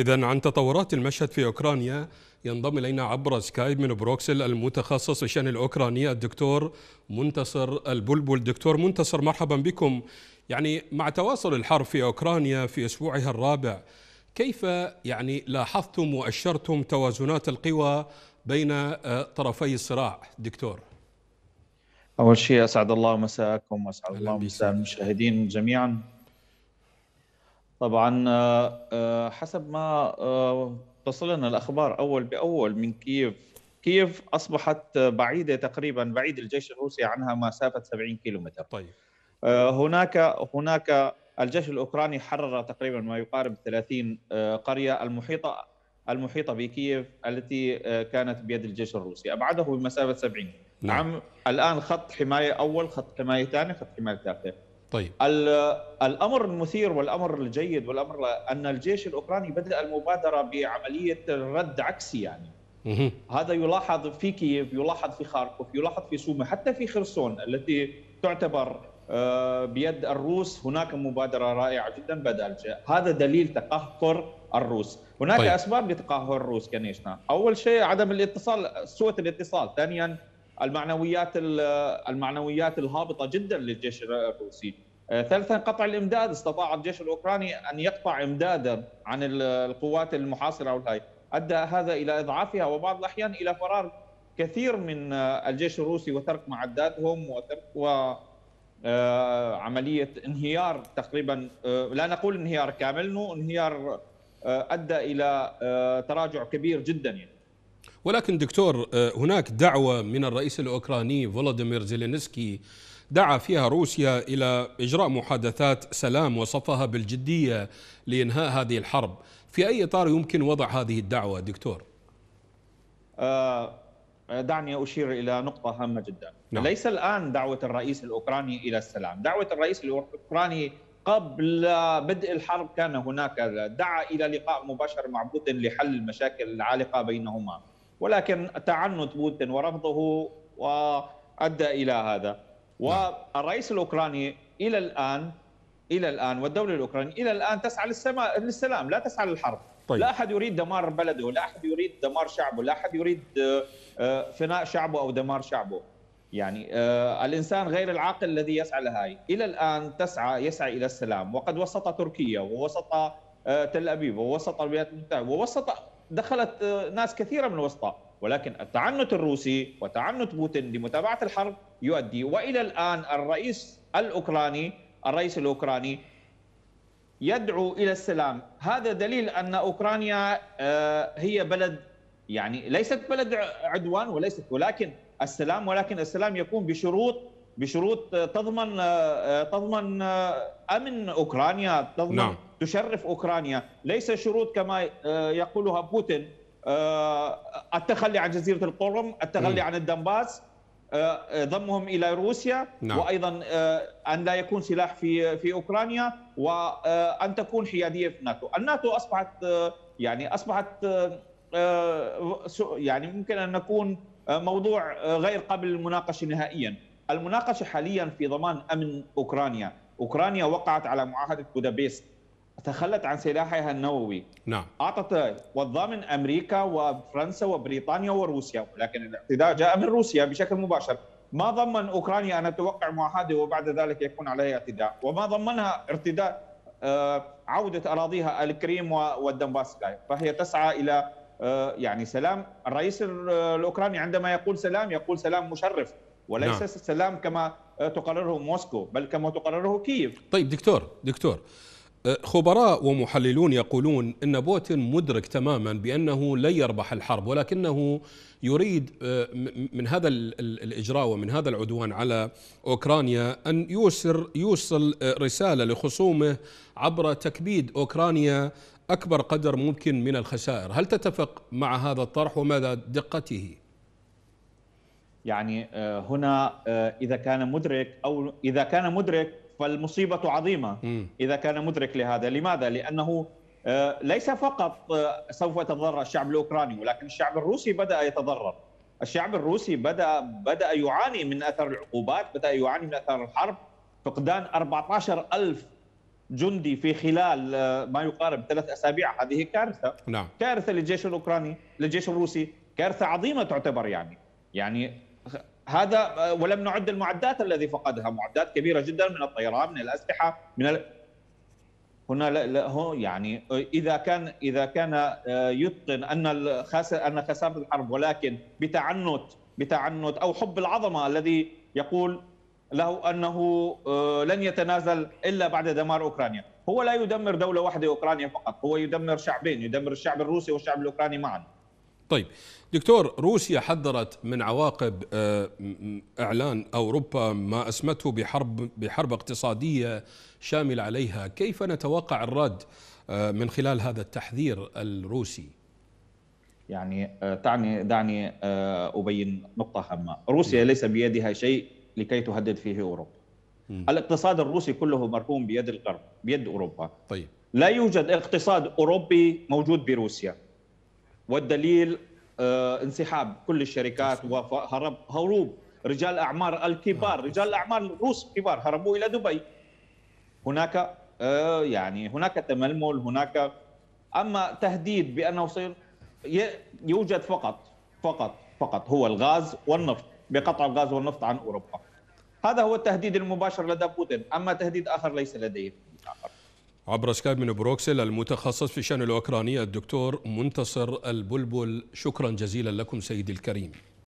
إذا عن تطورات المشهد في أوكرانيا ينضم إلينا عبر سكايب من بروكسل المتخصص بشأن الشأن الدكتور منتصر البلبل دكتور منتصر مرحبا بكم يعني مع تواصل الحرب في أوكرانيا في أسبوعها الرابع كيف يعني لاحظتم وأشرتم توازنات القوى بين طرفي الصراع دكتور أول شيء أسعد الله مساءكم وأسعد الله مساء المشاهدين جميعا طبعا آه، آه، حسب ما آه، تصلنا الاخبار اول باول من كييف كييف اصبحت بعيده تقريبا بعيد الجيش الروسي عنها مسافه 70 كيلومتر طيب هناك هناك الجيش الاوكراني حرر تقريبا ما يقارب 30 قريه المحيطه المحيطه بكييف التي كانت بيد الجيش الروسي ابعده بمسافه 70 نعم. نعم الان خط حمايه اول خط حمايه ثاني خط حمايه ثالثه طيب الامر المثير والامر الجيد والامر ان الجيش الاوكراني بدا المبادره بعمليه رد عكسي يعني هذا يلاحظ في كييف يلاحظ في خاركوف يلاحظ في سومه حتى في خرسون التي تعتبر آه، بيد الروس هناك مبادره رائعه جدا بدأ هذا دليل تقهقر الروس هناك طيب. اسباب لتقهقر الروس كنيشنا اول شيء عدم الاتصال سوء الاتصال ثانيا المعنويات المعنويات الهابطه جدا للجيش الروسي آه، ثالثا قطع الامداد استطاع الجيش الاوكراني ان يقطع امدادا عن القوات المحاصره والهاي ادى هذا الى اضعافها وبعض الاحيان الى فرار كثير من آه، الجيش الروسي وترك معداتهم وترك و آه، عمليه انهيار تقريبا لا نقول انهيار كامل انه انهيار ادى الى تراجع كبير جدا يعني. ولكن دكتور هناك دعوه من الرئيس الاوكراني فولوديمير زيلينسكي دعا فيها روسيا إلى إجراء محادثات سلام وصفها بالجدية لإنهاء هذه الحرب في أي إطار يمكن وضع هذه الدعوة دكتور؟ آه دعني أشير إلى نقطة هامة جدا نعم. ليس الآن دعوة الرئيس الأوكراني إلى السلام دعوة الرئيس الأوكراني قبل بدء الحرب كان هناك دعا إلى لقاء مباشر مع بوتين لحل المشاكل العالقة بينهما ولكن تعنت بوتين ورفضه وأدى إلى هذا نعم. والرئيس الاوكراني الى الان الى الان والدوله الاوكرانيه الى الان تسعى للسماء للسلام لا تسعى للحرب طيب. لا احد يريد دمار بلده لا احد يريد دمار شعبه لا احد يريد آه، آه، فناء شعبه او دمار شعبه يعني آه، الانسان غير العاقل الذي يسعى لهاي الى الان تسعى يسعى الى السلام وقد وسط تركيا ووسط تل ابيب ووسط الولايات المتحده ووسط دخلت ناس كثيره من الوسطاء ولكن التعنت الروسي وتعنت بوتين لمتابعه الحرب يؤدي والى الان الرئيس الاوكراني الرئيس الاوكراني يدعو الى السلام هذا دليل ان اوكرانيا آه، هي بلد يعني ليست بلد عدوان وليست ولكن السلام ولكن السلام يكون بشروط بشروط تضمن آه، آه، تضمن امن اوكرانيا تضمن نعم. تشرف اوكرانيا ليس شروط كما يقولها بوتين التخلي عن جزيره القرم التخلي م. عن الدنباس آه، آه، ضمهم الى روسيا نعم. وايضا آه، ان لا يكون سلاح في في اوكرانيا وان تكون حياديه في الناتو، الناتو اصبحت يعني اصبحت يعني ممكن ان نكون موضوع غير قابل للمناقشه نهائيا، المناقشه حاليا في ضمان امن اوكرانيا، اوكرانيا وقعت على معاهده بودابست تخلت عن سلاحها النووي نعم اعطت والضامن امريكا وفرنسا وبريطانيا وروسيا ولكن الاعتداء جاء من روسيا بشكل مباشر ما ضمن اوكرانيا ان توقع معاهده وبعد ذلك يكون عليها اعتداء وما ضمنها ارتداء آه، عوده اراضيها الكريم والدنباس فهي تسعى الى آه، يعني سلام الرئيس الاوكراني عندما يقول سلام يقول سلام مشرف وليس نعم. سلام كما تقرره موسكو بل كما تقرره كييف طيب دكتور دكتور أه، خبراء ومحللون يقولون ان بوتين مدرك تماما بانه لن يربح الحرب ولكنه يريد أه، من هذا الاجراء ومن هذا العدوان على اوكرانيا ان يوصل يوصل أه، رساله لخصومه عبر تكبيد اوكرانيا اكبر قدر ممكن من الخسائر، هل تتفق مع هذا الطرح وماذا دقته؟ يعني هنا اذا كان مدرك او اذا كان مدرك فالمصيبة عظيمة إذا كان مدرك لهذا لماذا؟ لأنه آه، ليس فقط آه، سوف يتضرر الشعب الأوكراني ولكن الشعب الروسي بدأ يتضرر الشعب الروسي بدأ, بدأ يعاني من أثر العقوبات بدأ يعاني من أثر الحرب فقدان 14 ألف جندي في خلال آه، ما يقارب ثلاث أسابيع هذه كارثة نعم. كارثة للجيش الأوكراني للجيش الروسي كارثة عظيمة تعتبر يعني يعني هذا ولم نعد المعدات الذي فقدها معدات كبيره جدا من الطيران من الاسلحه من ال... هنا لا, لا هو يعني اذا كان اذا كان آه، يتقن ان الخسر ان خساره الحرب ولكن بتعنت بتعنت او حب العظمه الذي يقول له انه آه، لن يتنازل الا بعد دمار اوكرانيا، هو لا يدمر دوله واحده اوكرانيا فقط، هو يدمر شعبين، يدمر الشعب الروسي والشعب الاوكراني معا. طيب دكتور روسيا حذرت من عواقب آه، اعلان اوروبا ما اسمته بحرب بحرب اقتصاديه شامله عليها، كيف نتوقع الرد آه، من خلال هذا التحذير الروسي؟ يعني آه، دعني دعني ابين نقطه هامه، روسيا نعم. ليس بيدها شيء لكي تهدد فيه اوروبا. الاقتصاد الروسي كله مرهون بيد الغرب، بيد اوروبا. طيب لا يوجد اقتصاد اوروبي موجود بروسيا. والدليل آه، انسحاب كل الشركات وهرب هروب رجال الاعمار الكبار رجال الاعمار الروس الكبار هربوا الى دبي هناك آه، يعني هناك تململ هناك اما تهديد بانه سير يوجد فقط فقط فقط هو الغاز والنفط بقطع الغاز والنفط عن اوروبا هذا هو التهديد المباشر لدى بوتين اما تهديد اخر ليس لديه عبر سكايب من بروكسل المتخصص في الشأن الأوكراني الدكتور منتصر البلبل شكرا جزيلا لكم سيدي الكريم